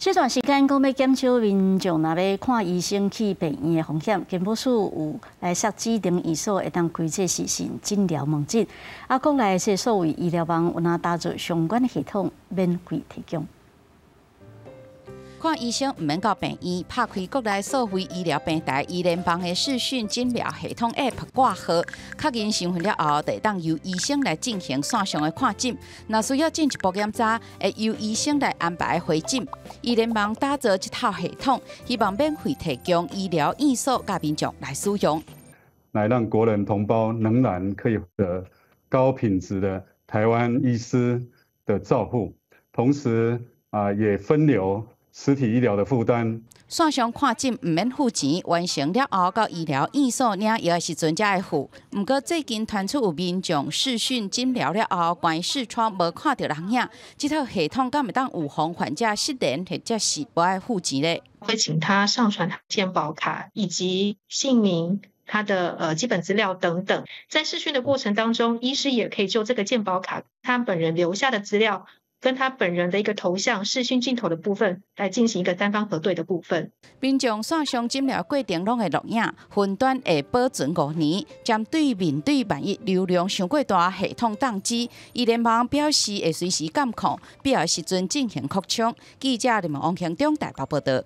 这段时间，讲要减少民众那要看医生去病院的风险，健保署有来设置等医所，会当规制实行诊疗门诊。啊，国内的些所谓医疗网，有拿搭做相关的系统免费提供。看医生唔免到病院，拍开国内社会医疗平台医联邦的视讯诊疗系统 App 挂号，确认身份了后，得当由医生来进行线上的看诊。那需要进一步检查，会由医生来安排回诊。医联邦打造一套系统，希望免费提供医疗医术甲民众来使用，来让国人同胞仍然可以获得高品质的台湾医师的照护，同时啊，也分流。实体医疗的负担。线上跨境唔免付钱，完成了后到医疗院所领药时准才会付。不过最近传出有民众视讯诊疗了后，关于视窗无看到人影，这套系统敢会当有防患者失联或者是不爱付钱呢？会请他上传健保卡以及姓名、他的呃基本资料等等。在视讯的过程当中，医师也可以就这个健保卡，他本人留下的资料。跟他本人的一个头像、视讯镜头的部分来进行一个三方核对的部分，并将上诊疗过程中拢录影，云端会保存五年。针对面对万一流量上过大、系统宕机，医联邦表示会随时监控，必要时阵进行扩充。记者林文安向中台报报道。